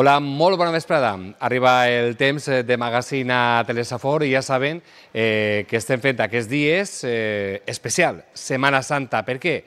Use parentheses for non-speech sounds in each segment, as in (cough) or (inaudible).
Hola, molt bona vesprada. Arriba el temps eh, de magazine a Telesafor i ja saben eh, que estem fent aquests dies eh, especial, Setmana Santa. Per què?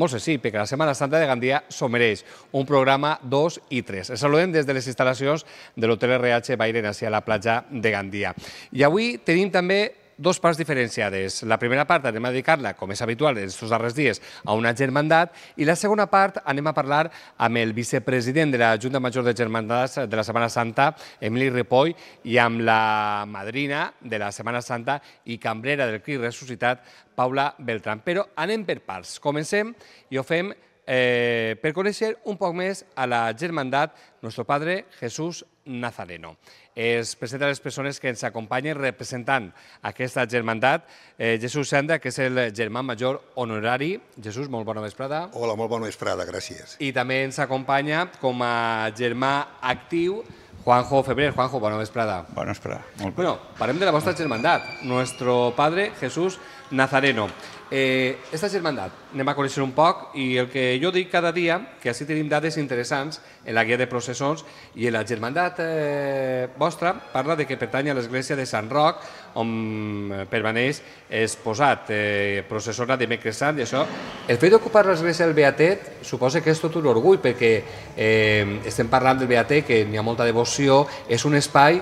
Molt sí, perquè la Setmana Santa de Gandia s'ho mereix. Un programa 2 i 3. Es saludem des de les instal·lacions de l'Hotel RH Bairena, hacia la platja de Gandia. I avui tenim també dos parts diferenciades. La primera part anem a dedicar-la, com és habitual en aquests darrers dies, a una germandat i la segona part anem a parlar amb el vicepresident de la Junta Major de Germandats de la Setmana Santa, Emili Ripoll, i amb la madrina de la Setmana Santa i cambrera del Cris Ressuscitat, Paula Beltrán. Però anem per parts. Comencem i ho fem eh, per conèixer un poc més a la germandat Nostre Padre Jesús Nazareno. Es presenta a les persones que ens acompanyen representant aquesta germandat. Eh, Jesús Senda, que és el germà major honorari. Jesús, molt bona vesprada. Hola, molt bona vesprada, gràcies. I també ens acompanya com a germà actiu Juanjo Febrer. Juanjo, bona vesprada. Bona vesprada. Molt bé. Bueno, parlem de la vostra germandat. Nuestro Padre Jesús Nazareno Nazareno. Eh, esta germandat, anem a conèixer un poc i el que jo dic cada dia, que així tenim dades interessants en la guia de processons i en la germandat eh, vostra parla de que pertany a l'església de Sant Roc on eh, permaneix exposat eh, processora de Mecres Sant i això, el fet d'ocupar l'església del Beatet suposa que és tot un orgull perquè eh, estem parlant del Beatet que n'hi ha molta devoció, és un espai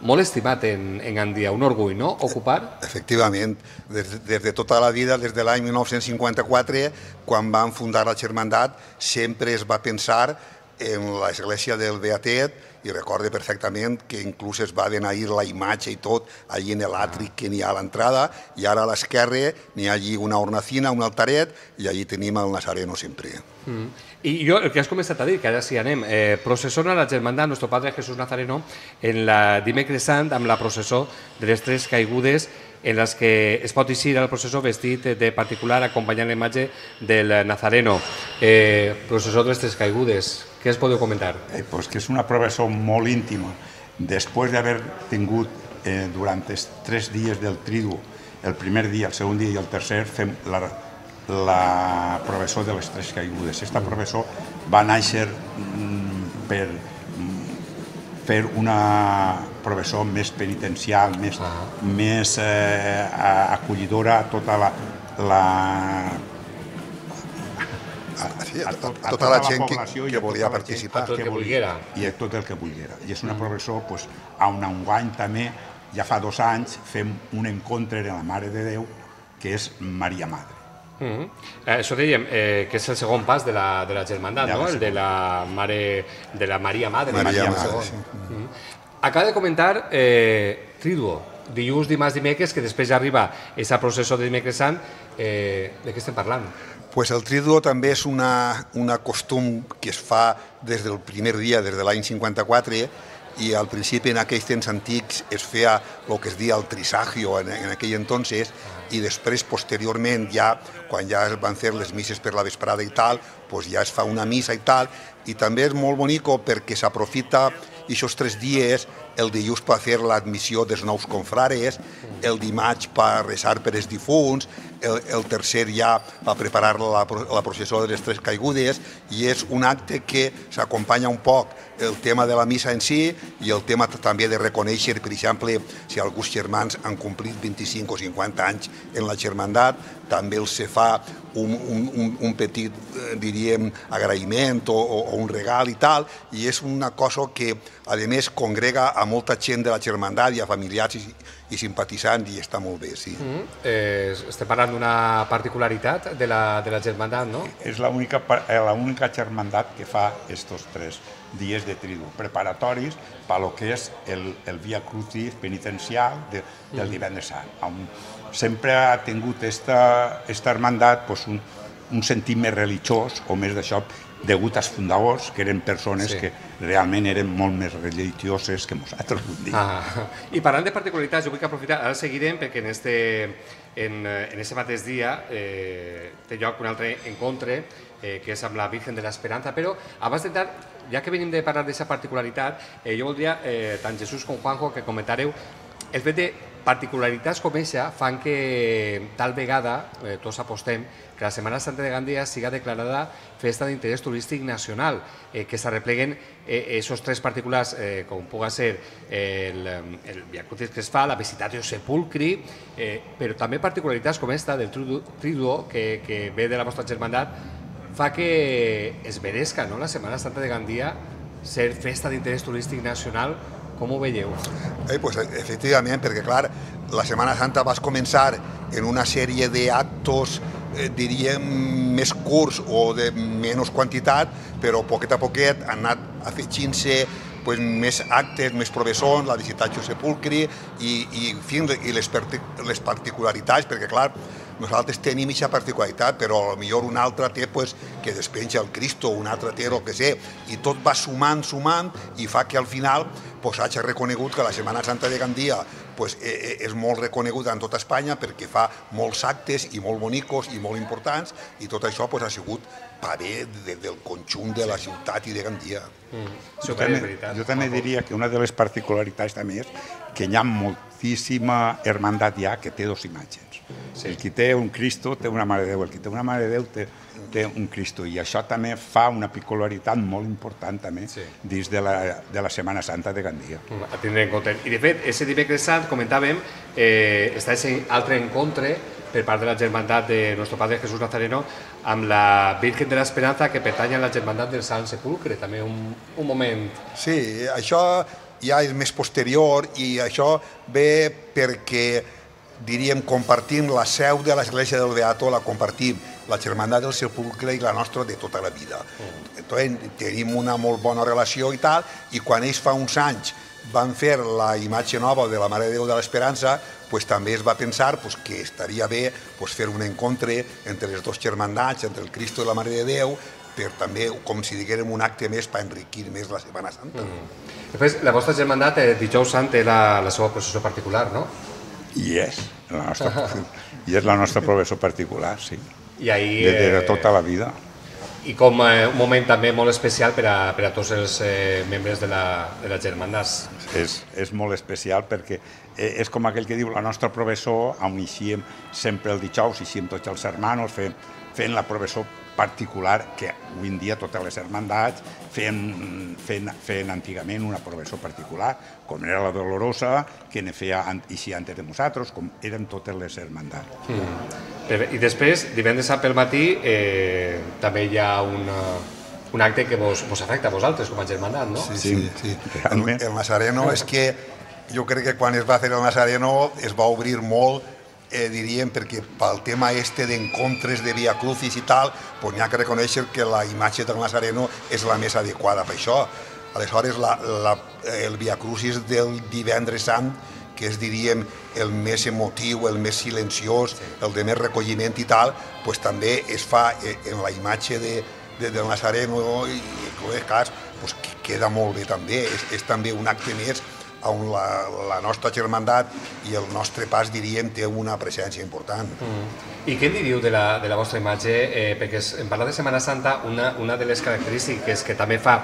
molt estimat en, en Gandia, un orgull, no?, ocupar. Efectivament, des, des de tota la vida, des de l'any 1954, quan van fundar la Germandat, sempre es va pensar en l'església del Beatet i recorde perfectament que inclús es va denair la imatge i tot allí en l'atri que n'hi ha a l'entrada i ara a l'esquerra n'hi ha allí una ornacina, un altaret i allí tenim el Nazareno sempre. Mm. I jo, el que has començat a dir, que ara sí anem, eh, processona la germandat Nostre Padre Jesús Nazareno en la dimecres sant amb la processó de les tres caigudes en les que es pot eixir al processó vestit de particular acompanyant la imatge del Nazareno. Eh, processó de les Tres Caigudes, què es podeu comentar? Eh, pues que és una processó molt íntima. Després d'haver tingut eh, durant els tres dies del trigo, el primer dia, el segon dia i el tercer, fem la, la professó de les Tres Caigudes. Aquesta professó va néixer mm, per mm, fer una professor més penitencial, més, -huh. Ah. més eh, acollidora, a tota la, la a, a, a, tota, tota la, la gent que, que volia tota participar. Gent, que volguera. I a tot el que volguera. I és una mm. progressó pues, a un any també, ja fa dos anys, fem un encontre de la Mare de Déu, que és Maria Madre. Mm -hmm. eh, això dèiem, eh, que és el segon pas de la, de la germandat, ja, no? El de la, mare, de la Maria Madre. Maria, Maria Madre, sí. mm -hmm. Acaba de comentar eh, Triduo, dilluns, dimarts, dimecres, que després ja arriba aquesta processó de dimecres sant. Eh, de què estem parlant? Pues el Triduo també és una, una costum que es fa des del primer dia, des de l'any 54, i al principi en aquells temps antics es feia el que es deia el trisagio en, en aquell entonces i després posteriorment ja quan ja es van fer les misses per la vesprada i tal, pues ja es fa una missa i tal i també és molt bonico perquè s'aprofita i aquests tres dies, el dilluns per fer l'admissió dels nous confrares, el dimarts per resar per els difunts, el, el tercer ja va preparar la, la processó de les Tres Caigudes i és un acte que s'acompanya un poc el tema de la missa en si i el tema també de reconèixer, per exemple, si alguns germans han complit 25 o 50 anys en la germandat, també els se fa un, un, un petit, eh, diríem, agraïment o, o un regal i tal, i és una cosa que, a més, congrega a molta gent de la germandat i a familiars i, i simpatitzant i està molt bé, sí. Mm -hmm. eh, estem parlant d'una particularitat de la, de la germandat, no? És l'única eh, germandat que fa estos tres dies de tridu, preparatoris pel lo que és el, el Via Crucis penitencial de, del mm -hmm. divendres sant. Sempre ha tingut esta, esta hermandat pues, un, un sentit més religiós o més d'això degut als fundadors, que eren persones sí. que realment eren molt més religioses que nosaltres un dia. Ah. I parlant de particularitats, jo vull que aprofitar, ara seguirem perquè en este, en, eh, en ese mateix dia eh, té lloc un altre encontre eh, que és amb la Virgen de l'Esperança, però abans d'entrar, ja que venim de parlar d'aquesta particularitat, eh, jo voldria, eh, tant Jesús com Juanjo, que comentareu el fet de particularitats com aquesta fan que tal vegada, eh, tots apostem, que la Setmana Santa de Gandia siga declarada festa d'interès turístic nacional, eh, que s'arrepleguen eh, esos tres particulars, eh, com puga ser eh, el, el Viacutis que es fa, la Visitatio Sepulcri, eh, però també particularitats com esta del Triduo, que, que ve de la vostra germandat, fa que es mereixca no? la Setmana Santa de Gandia ser festa d'interès turístic nacional com ho veieu? Eh, pues, efectivament, perquè clar, la Setmana Santa vas començar en una sèrie d'actos eh, diríem més curts o de menys quantitat, però poquet a poquet han anat afegint-se pues, més actes, més professors, la visita a Sepulcri i, i, fins, i les, les particularitats, perquè clar, nosaltres tenim aquesta particularitat, però a lo millor un altre té pues, que despenja el Cristo, un altre té el que sé, i tot va sumant, sumant, i fa que al final pues, hagi reconegut que la Setmana Santa de Gandia pues, e, e, és molt reconeguda en tota Espanya perquè fa molts actes i molt bonicos i molt importants, i tot això pues, ha sigut parer de, del conjunt de la ciutat i de Gandia. Mm. Jo, també, jo també diria que una de les particularitats també és que hi ha moltíssima hermandat ja que té dos imatges Sí. El qui té un Cristo té una Mare de Déu, el qui té una Mare de Déu té, té un Cristo. I això també fa una peculiaritat molt important també sí. dins de la, de la Setmana Santa de Gandia. Mm, a tindre en compte. I de fet, ese dimecres sant, comentàvem, eh, està ese altre encontre per part de la germandat de nostre Padre Jesús Nazareno amb la Virgen de l'Esperança que pertany a la germandat del Sant Sepulcre, també un, un moment. Sí, això ja és més posterior i això ve perquè diríem, compartim la seu de l'Església del Beato, la compartim, la germandat del sepulcre i la nostra de tota la vida. Mm. Entonces, tenim una molt bona relació i tal, i quan ells fa uns anys van fer la imatge nova de la Mare de Déu de l'Esperança, pues, també es va pensar pues, que estaria bé pues, fer un encontre entre les dues germandats, entre el Cristo i la Mare de Déu, per també, com si diguérem, un acte més per enriquir més la Setmana Santa. Mm. Després, la vostra germandat, eh, dijous sant, té la, la seva processó particular, no? I és la nostra, (laughs) i és la nostra professió particular, sí. I ahí, de, de, de tota la vida. I com eh, un moment també molt especial per a, per a tots els eh, membres de la, de la germandats. És, és molt especial perquè eh, és com aquell que diu la nostra professó, on iixíem sempre el dijous, iixíem tots els hermanos, fent, fent la professó particular que avui en dia totes les hermandats feien, feien, feien antigament una progressió particular, com era la Dolorosa, que ne feia així antes de nosaltres, com eren totes les hermandats. Mm. I després, divendres pel matí, eh, també hi ha una, un acte que vos, vos afecta a vosaltres com a germanat, no? Sí, sí, sí. El, el Nazareno és que jo crec que quan es va fer el Nazareno es va obrir molt eh, diríem, perquè pel tema este d'encontres de Via Crucis i tal, pues n'hi ha que reconèixer que la imatge del Nazareno és la més adequada per això. Aleshores, la, la, el Via Crucis del divendres sant, que és, diríem, el més emotiu, el més silenciós, el de més recolliment i tal, doncs també es fa eh, en la imatge de, de, del Nazareno i, en aquest cas, pues queda molt bé també, és, és també un acte més on la, la nostra germandat i el nostre pas, diríem, té una presència important. Mm. I què en diríeu de la, de la vostra imatge? Eh, perquè en parlar de Setmana Santa, una, una de les característiques que també fa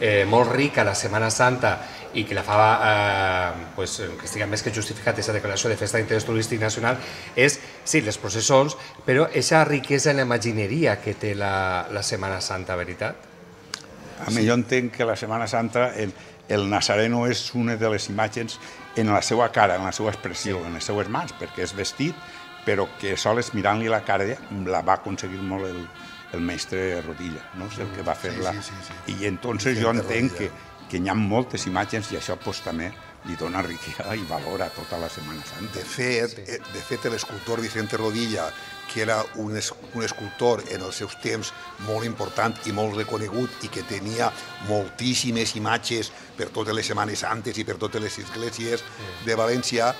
eh, molt rica la Setmana Santa i que la fa eh, pues, que estigui més que justificat aquesta declaració de festa d'interès turístic nacional és, sí, les processons, però aquesta riquesa en la imagineria que té la, la Setmana Santa, veritat? A mi sí. jo entenc que la Setmana Santa, el, el Nazareno és una de les imatges en la seva cara, en la seva expressió, en les seues mans, perquè és vestit, però que sols mirant-li la cara la va aconseguir molt el, el mestre Rodilla, no? és el que va fer-la. Sí, sí, sí, sí. I entonces jo entenc que, que hi ha moltes imatges i això pues, també li dona riquesa i valora tota la Setmana Santa. De fet, eh, de fet l'escultor Vicente Rodilla que era un, es, un escultor en els seus temps molt important i molt reconegut i que tenia moltíssimes imatges per totes les setmanes santes i per totes les esglésies de València,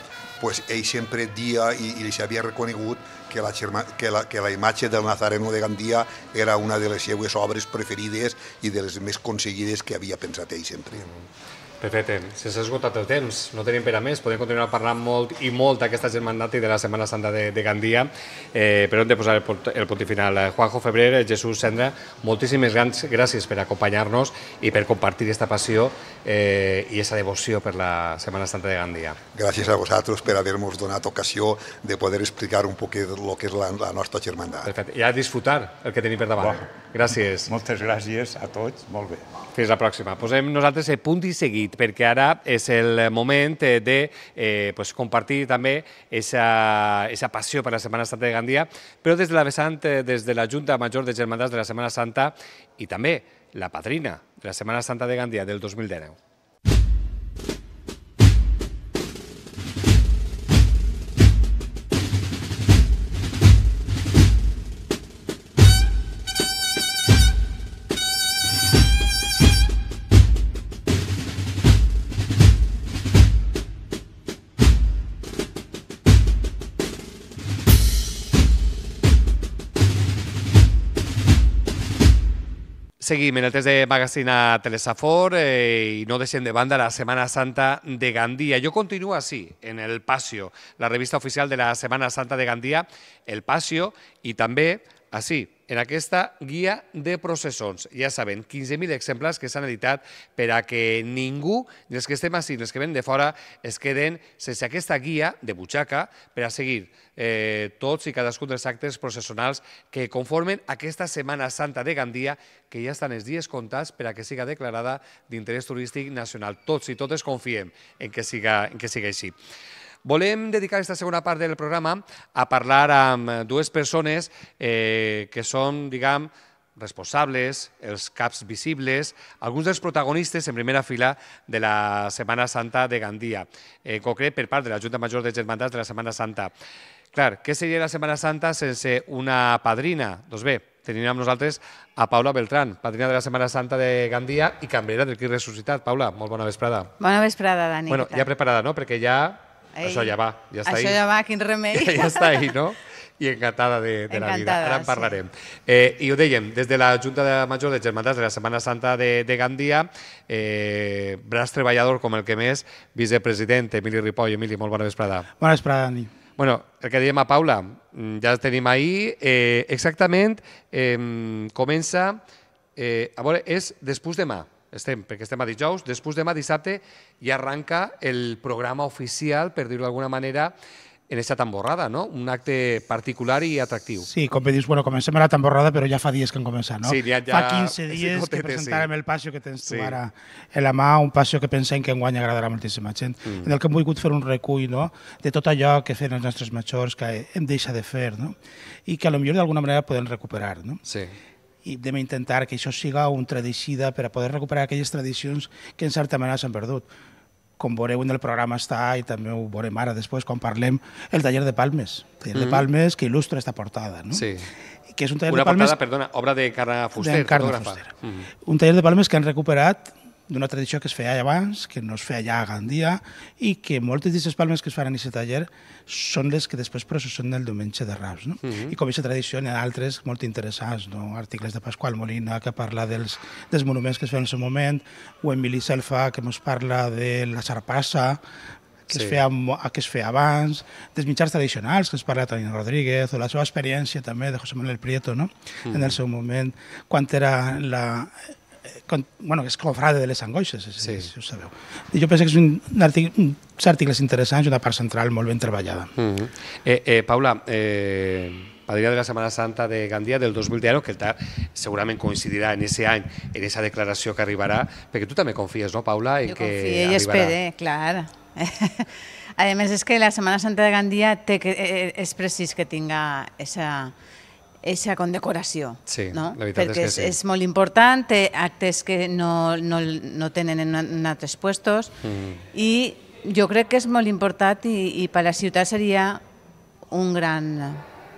pues, ell sempre dia i, i s'havia reconegut que la, que, la, que la imatge del Nazareno de Gandia era una de les seues obres preferides i de les més aconseguides que havia pensat ell sempre. Mm. Perfecte, si s'ha esgotat el temps, no tenim per a més, podem continuar parlant molt i molt d'aquesta germandat i de la Setmana Santa de, de Gandia, eh, però hem de posar el, punt, el punt final. Eh, Juanjo Febrer, Jesús Sendra, moltíssimes grans gràcies per acompanyar-nos i per compartir aquesta passió eh, i aquesta devoció per la Setmana Santa de Gandia. Gràcies a vosaltres per haver-nos donat ocasió de poder explicar un poquet el que és la, la nostra germandat. Perfecte, i a disfrutar el que tenim per davant. Bueno. Gràcies. Moltes gràcies a tots, molt bé. Fins la pròxima. Posem nosaltres el punt i seguit, perquè ara és el moment eh, de eh, pues, compartir també aquesta passió per la Setmana Santa de Gandia, però des de la vessant, eh, des de la Junta Major de Germandats de la Setmana Santa i també la padrina de la Setmana Santa de Gandia del 2019. Seguimos en el test de Magazine a Telesafor eh, y no desciende banda la Semana Santa de Gandía. Yo continúo así, en El Pasio, la revista oficial de la Semana Santa de Gandía, El Pasio, y también así, en aquesta guia de processons. Ja saben, 15.000 exemples que s'han editat per a que ningú dels que estem ni dels que venen de fora, es queden sense aquesta guia de butxaca per a seguir eh, tots i cadascun dels actes processonals que conformen aquesta Setmana Santa de Gandia, que ja estan els dies comptats per a que siga declarada d'interès turístic nacional. Tots i totes confiem en que siga, en que siga així. Volem dedicar aquesta segona part del programa a parlar amb dues persones eh, que són, diguem, responsables, els caps visibles, alguns dels protagonistes en primera fila de la Setmana Santa de Gandia, eh, en concret per part de la Junta Major de Germandats de la Setmana Santa. Clar, què seria la Setmana Santa sense una padrina? Doncs bé, tenim amb nosaltres a Paula Beltrán, padrina de la Setmana Santa de Gandia i cambrera del Quir Ressuscitat. Paula, molt bona vesprada. Bona vesprada, Dani. Bueno, ja preparada, no? Perquè ja Ei, Això ja va, ja està això ahí. Això ja va, quin remei. Ja, (laughs) ja està ahí, no? i encantada de, de encantada, la vida. Ara en parlarem. Sí. Eh, I ho dèiem, des de la Junta de Major de Germandats de la Setmana Santa de, de Gandia, eh, braç treballador com el que més, vicepresident Emili Ripoll. Emili, molt bona vesprada. Bona vesprada, Dani. Bueno, el que dèiem a Paula, mm, ja el tenim ahir. Eh, exactament, eh, comença... Eh, a veure, és després demà estem, perquè estem a dijous, després demà dissabte i arranca el programa oficial, per dir-ho d'alguna manera, en aquesta tamborrada, no? Un acte particular i atractiu. Sí, com bé dius, bueno, comencem a la tamborrada, però ja fa dies que hem començat, no? Sí, ja, ja... Fa 15 dies sí, que presentàrem sí. el passió que tens sí. tu ara en la mà, un passió que pensem que enguany agradarà moltíssima gent, mm. en el que hem volgut fer un recull, no?, de tot allò que fem els nostres majors, que hem deixat de fer, no?, i que a lo millor d'alguna manera podem recuperar, no? Sí i hem d'intentar que això siga un tradicida per a poder recuperar aquelles tradicions que en certa manera s'han perdut. Com veureu en el programa està, i també ho veurem ara després quan parlem, el taller de palmes. El taller mm -hmm. de mm-hmm. palmes que il·lustra esta portada. No? Sí que és un taller una de palmes... Portada, perdona, obra de Carna Fuster, de Carna Fuster. Mm. Un taller de palmes que han recuperat d'una tradició que es feia abans, que no es feia allà a Gandia, i que moltes d'aquestes palmes que es faran en aquest taller són les que després processen el diumenge de Raps. No? Uh mhm. -huh. I com aquesta tradició n'hi ha altres molt interessants, no? articles de Pasqual Molina que parla dels, dels monuments que es feien en el seu moment, o Emili Selfa que ens parla de la sarpassa, que, sí. es feia, que es feia abans, dels mitjans tradicionals, que es parla Toni Rodríguez, o la seva experiència també de José Manuel Prieto, no? -huh. en el mhm. seu moment, quan era la, bueno, és cofrade de les Angoixes, sí. si ho sabeu. I jo penso que és un, artic, uns articles interessants i una part central molt ben treballada. Mm -hmm. eh, eh, Paula, eh, Padrina de la Semana Santa de Gandia del 2010, que el TAR segurament coincidirà en aquest any, en aquesta declaració que arribarà, perquè tu també confies, no, Paula? En jo que confio i espero, clar. (laughs) a més, és que la Setmana Santa de Gandia té que, eh, és precís que tinga esa, eixa condecoració. Sí, no? la veritat Perquè és que sí. és, és molt important, té actes que no, no, no tenen en, en altres llocs mm. i jo crec que és molt important i, i per a la ciutat seria un gran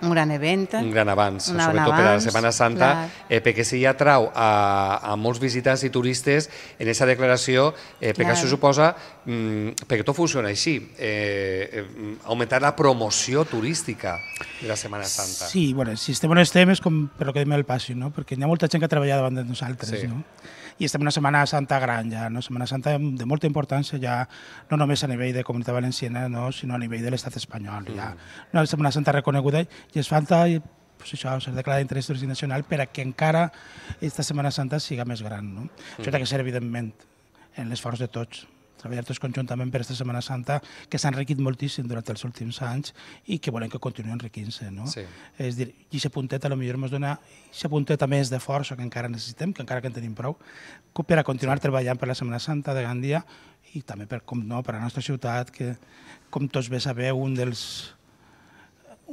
un gran event. Un gran avanç, un gran sobretot avanç, per a la Setmana Santa, clar. eh, perquè si ja trau a, a molts visitants i turistes en aquesta declaració, eh, perquè clar. això suposa, mm, perquè tot funciona així, eh, eh, augmentar la promoció turística de la Setmana Santa. Sí, bueno, si estem on estem és com per lo que dèiem el passi, no? perquè hi ha molta gent que ha treballat davant de nosaltres. Sí. No? i estem una Setmana Santa gran ja, no? Setmana Santa de molta importància ja, no només a nivell de Comunitat Valenciana, no? sinó a nivell de l'estat espanyol. Ja. Mm. Una Setmana Santa reconeguda i es falta pues això, ser declarat d'interès turístic nacional per a que encara aquesta Setmana Santa siga més gran. No? Mm. Això ha de ser, evidentment, en l'esforç de tots treballar tots conjuntament per aquesta Setmana Santa, que s'ha enriquit moltíssim durant els últims anys i que volem que continuï enriquint-se. No? Sí. És dir, i aquest puntet potser ens dona aquest puntet més de força que encara necessitem, que encara que en tenim prou, per a continuar sí. treballant per la Setmana Santa de Gandia i també per, com no, per a la nostra ciutat, que com tots bé sabeu, un dels,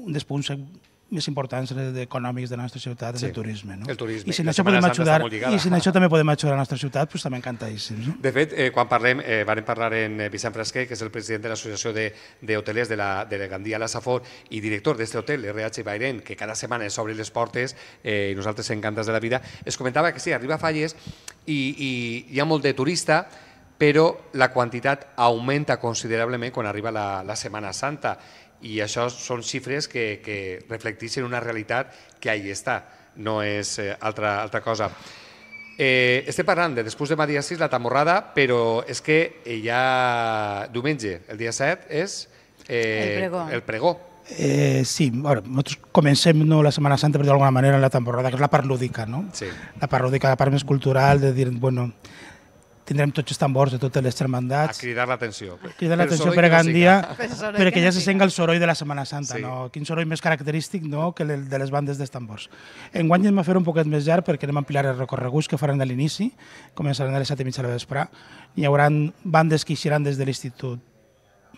un dels punts més importants econòmics de la nostra ciutat és el turisme. No? El turisme. I si en això, podem ajudar, i si en això també podem ajudar a la nostra ciutat, doncs també encantadíssim. No? De fet, eh, quan parlem, eh, vam parlar en eh, Vicent Frasquer, que és el president de l'Associació d'Hotelers de, de, la, de la Gandia La Safor i director d'aquest hotel, RH Bairén, que cada setmana s'obre les portes eh, i nosaltres encantes de la vida, es comentava que sí, arriba a Falles i, i hi ha molt de turista, però la quantitat augmenta considerablement quan arriba la, la Setmana Santa i això són xifres que, que reflecteixen una realitat que ahí està, no és eh, altra, altra cosa. Eh, estem parlant de després de dia 6, la tamorrada, però és que eh, ja diumenge, el dia 7, és eh, el pregó. El pregó. Eh, sí, bueno, nosaltres comencem no, la Setmana Santa, però d'alguna manera, en la Tamorrada, que és la part lúdica, no? Sí. La part lúdica, la part més cultural, de dir, bueno, tindrem tots els tambors de totes les germandats. A cridar l'atenció. Cridar l'atenció per a Gandia, no (laughs) perquè ja se sent el soroll de la Setmana Santa. Sí. No? Quin soroll més característic no? que el de les bandes dels tambors. Enguany anem a fer un poquet més llarg perquè anem a ampliar els recorreguts que faran de l'inici. Començaran a les 7 i mitja de la vesprà. Hi haurà bandes que eixiran des de l'Institut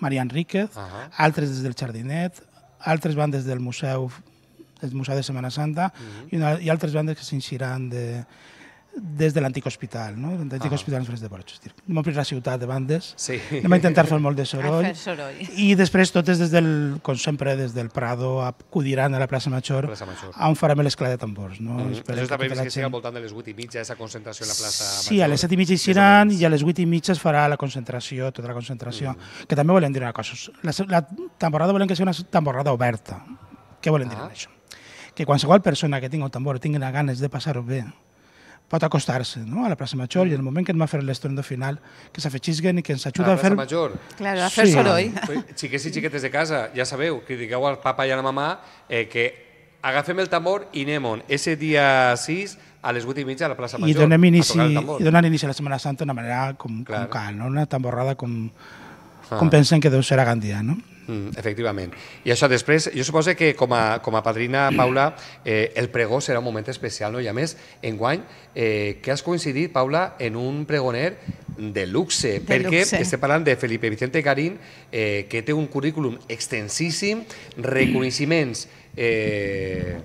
Maria Enríquez, uh -huh. altres des del Jardinet, altres bandes del Museu del Museu de Setmana Santa uh -huh. i, una, i altres bandes que s'inciran de, des de l'antic hospital, no? L'antic ah. hospital ens de Boig. No omplir la ciutat de bandes, sí. a intentar fer molt de soroll, soroll, i després totes des del, com sempre, des del Prado acudiran a la plaça Major, plaça Major. on farem l'esclat de tambors. No? Mm -hmm. Això també tota que, que, que sigui al voltant de les 8 i mitja, aquesta concentració a la plaça Major. Sí, a les 7 i mitja hi seran, i a les 8 i mitja es farà la concentració, tota la concentració, mm. que també volem dir una cosa, la, la tamborrada volem que sigui una tamborrada oberta. Què volem ah. dir això? Que qualsevol persona que tingui un tambor tingui ganes de passar-ho bé, pot acostar-se no? a la plaça Major i en el moment que en va fer de final, que s'afegisquen i que ens ajuda a, a fer... Major. Clar, a fer sí. soroll. Xiquets i xiquetes de casa, ja sabeu, que digueu al papa i a la mamà eh, que agafem el tambor i anem Ese dia 6 a les 8 i mitja a la plaça Major. I donem inici, i donem inici a la Setmana Santa d'una manera com, Clar. com cal, no? una tamborrada com, ah. com pensen que deu ser a Gandia. No? Mm, efectivament. I això després, jo suposo que com a, com a padrina, Paula, eh, el pregó serà un moment especial, no? I a més, enguany, eh, que has coincidit, Paula, en un pregoner de luxe, de perquè luxe. estem parlant de Felipe Vicente Garín, eh, que té un currículum extensíssim, reconeixements eh,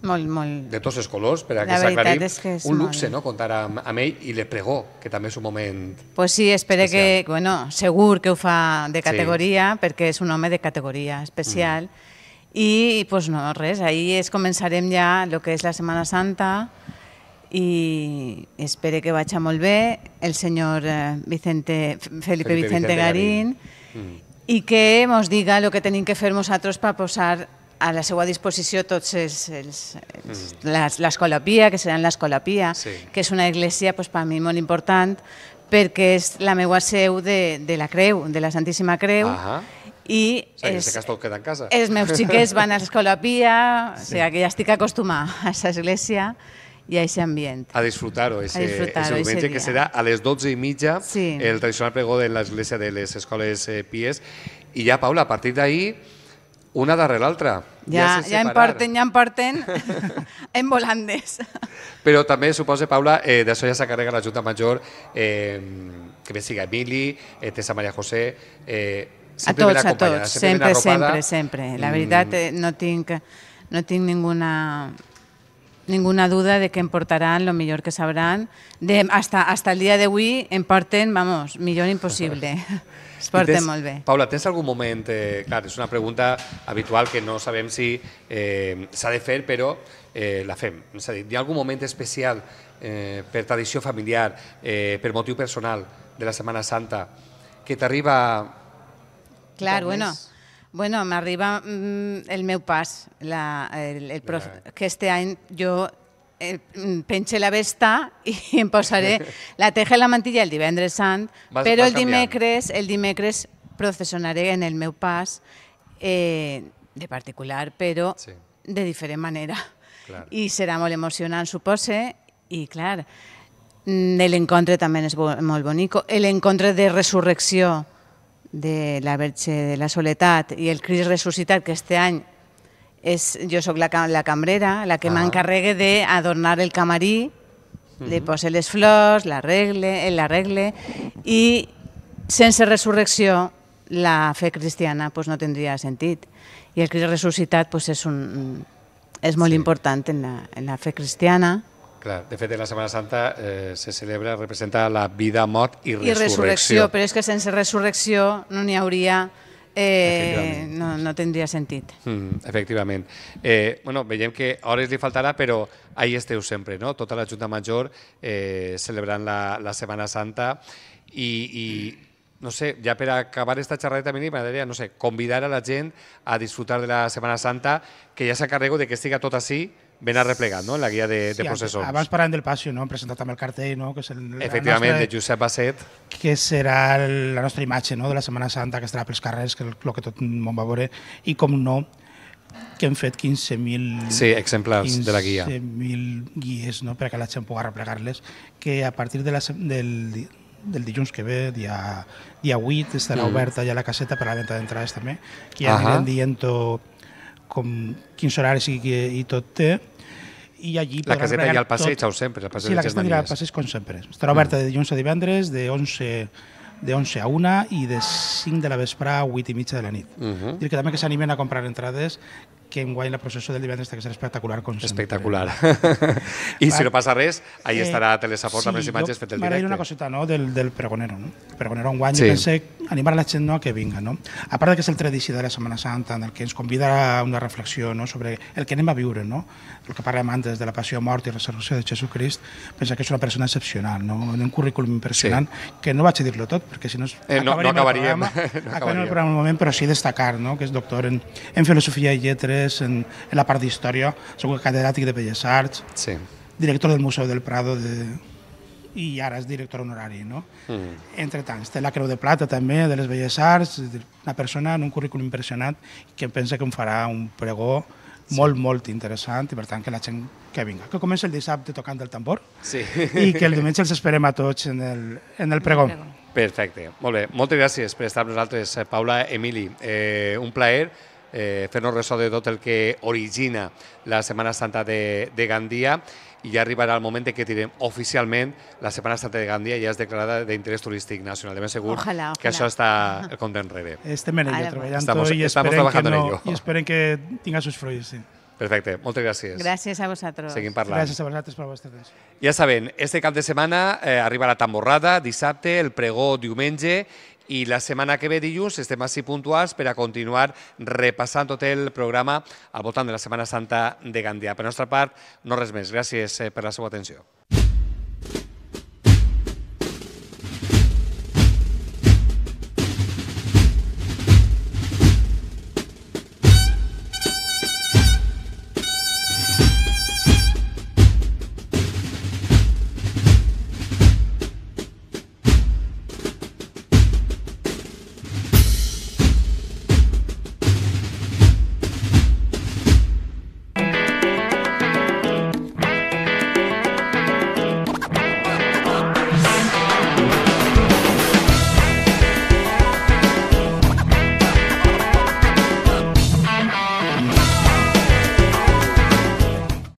molt, molt. De tots els colors, per a que s'aclarim. És que és un luxe, molt... no?, comptar amb, amb ell i le pregó, que també és un moment... Pues sí, espero que, bueno, segur que ho fa de categoria, sí. perquè és un home de categoria especial. Mm. I, pues no, res, ahir es començarem ja el que és la Setmana Santa i espero que vagi molt bé el senyor eh, Vicente, Felipe, Felipe Vicente, Vicente Garín, Garín. Mm. i que ens diga el que tenim que fer nosaltres per posar a la seva disposició tots els, els, els mm. l'escolapia, que seran l'escolapia, sí. que és una església pues, per mi molt important perquè és la meva seu de, de la Creu, de la Santíssima Creu, ah i o sigui, és, que esteu quedant casa. els meus xiquets van a (laughs) l'escolapia, sí. o sigui, que ja estic acostumada a aquesta església, i a aquest ambient. A disfrutar-ho, ese, disfrutar diumenge que serà a les 12 i mitja, sí. el tradicional pregó de l'església de les escoles eh, Pies. I ja, Paula, a partir d'ahir una darrere l'altra. Ja, ja, ja en parten, ja en parten (laughs) en volandes. Però també suposa, Paula, eh, d'això ja s'acarrega la Junta Major, eh, que bé siga Emili, eh, Tessa Maria José... Eh, a tots, a tots, sempre, sempre, sempre. La veritat, mm. eh, no tinc, no tinc ninguna, ninguna duda de que em portaran lo millor que sabran. De, hasta, hasta el dia d'avui em porten, vamos, millor impossible. (laughs) Es porta tens, molt bé. Paula, tens algun moment... Eh, clar, és una pregunta habitual que no sabem si eh, s'ha de fer, però eh, la fem. És a dir, hi ha algun moment especial eh, per tradició familiar, eh, per motiu personal de la Setmana Santa, que t'arriba... Clar, bueno... Bueno, m'arriba mm, el meu pas, la, el, el prof, que este any jo eh, mm, la vesta i (laughs) em posaré (laughs) la teja i la mantilla el divendres sant, vas, però vas el dimecres, el dimecres processionaré en el meu pas eh, de particular, però sí. de diferent manera. Clar. I serà molt emocionant, supose, i clar, mm, l'encontre també és molt bonic. L'encontre de resurrecció de la Verge de la Soledat i el Cris ressuscitat, que este any és, jo sóc la, la cambrera, la que ah. m'encarregue d'adornar el camarí, mm -hmm. li posa les flors, l'arregle, eh, l'arregle, i sense resurrecció la fe cristiana pues, no tindria sentit. I el Crist ressuscitat pues, és, un, és molt sí. important en la, en la fe cristiana. Clar, de fet, en la Setmana Santa eh, se celebra, representa la vida, mort i resurrecció. I resurrecció, però és que sense resurrecció no n'hi hauria eh, no, no tindria sentit. Mm, efectivament. Eh, bueno, veiem que hores li faltarà, però ahí esteu sempre, no? Tota la Junta Major eh, celebrant la, la Setmana Santa i, i no sé, ja per acabar esta xerrada també m'agradaria, no sé, convidar a la gent a disfrutar de la Setmana Santa, que ja s'acarrego de que estiga tot així, ben arreplegat, no?, en la guia de, sí, de processos. Abans parlant del Passio, no?, hem presentat també el cartell, no?, que és el... Efectivament, nostra, de Josep Basset. Que serà la nostra imatge, no?, de la Setmana Santa, que estarà pels carrers, que és el que tot el món va veure, i com no, que hem fet 15.000 sí, exemplars 15 de la guia. 15.000 guies no? perquè la gent pugui replegar-les, que a partir de la, del, del dilluns que ve, dia, dia 8, estarà mm. oberta ja la caseta per a la venda d'entrades també, que ja uh -huh. anirem dient tot com quins horaris i, i tot té, i allí la caseta i el passeig, tot... sempre, el passeig sí, la caseta i el passeig com sempre. Estarà oberta mm. de dilluns a divendres, de 11 de 11 a 1 i de 5 de la vesprà a 8 i mitja de la nit. Uh mhm. -huh. Dir que també que s'animen a comprar entrades, que en guany la processó del divendres té que ser espectacular com sempre. Espectacular. (laughs) I si no passa res, ahí eh, estarà a Telesaport sí, amb les imatges fet el directe. Sí, una coseta no, del, del pregonero. No? El pregonero en guany, sí. pense animar la gent no, a que vinga. No? A part que és el 3 de la Setmana Santa, en el que ens convida a una reflexió no, sobre el que anem a viure, no? el que parlem antes de la passió, mort i resurrecció de Jesucrist, pensa que és una persona excepcional, no? un currículum impressionant, sí. que no vaig a dir-lo tot, perquè si no, eh, no acabaríem, (laughs) no acabaríem. El programa, no acabaríem. el programa un moment, però sí destacar no? que és doctor en, en filosofia i lletres, llibres, en, en la part d'història, soc catedràtic de Belles Arts, sí. director del Museu del Prado de, i ara és director honorari. No? Mm. Entre tants, té la Creu de Plata també, de les Belles Arts, una persona en un currículum impressionant que pensa que em farà un pregó sí. molt, molt interessant i per tant que la gent que vinga, que comença el dissabte tocant el tambor sí. i que el diumenge els esperem a tots en el, en el pregó. Perfecte, molt bé. Moltes gràcies per estar amb nosaltres, eh, Paula, Emili. Eh, un plaer eh, fer-nos ressò de tot el que origina la Setmana Santa de, de Gandia i ja arribarà el moment que tirem oficialment la Setmana Santa de Gandia ja és declarada d'interès turístic nacional. De ben segur ojalá, ojalá. que això està el (laughs) compte enrere. Estem en ello, treballant estamos, i estamos no, en ello. I esperem que tinga sus fruits, sí. Perfecte, moltes gràcies. Gràcies a vosaltres. Seguim parlant. Gràcies a vosaltres per la vostra atenció. Ja saben, este cap de setmana eh, arriba la tamborrada, dissabte, el pregó diumenge i la setmana que ve dilluns estem així puntuals per a continuar repassant tot el programa al voltant de la Setmana Santa de Gandia. Per nostra part, no res més. Gràcies eh, per la seva atenció.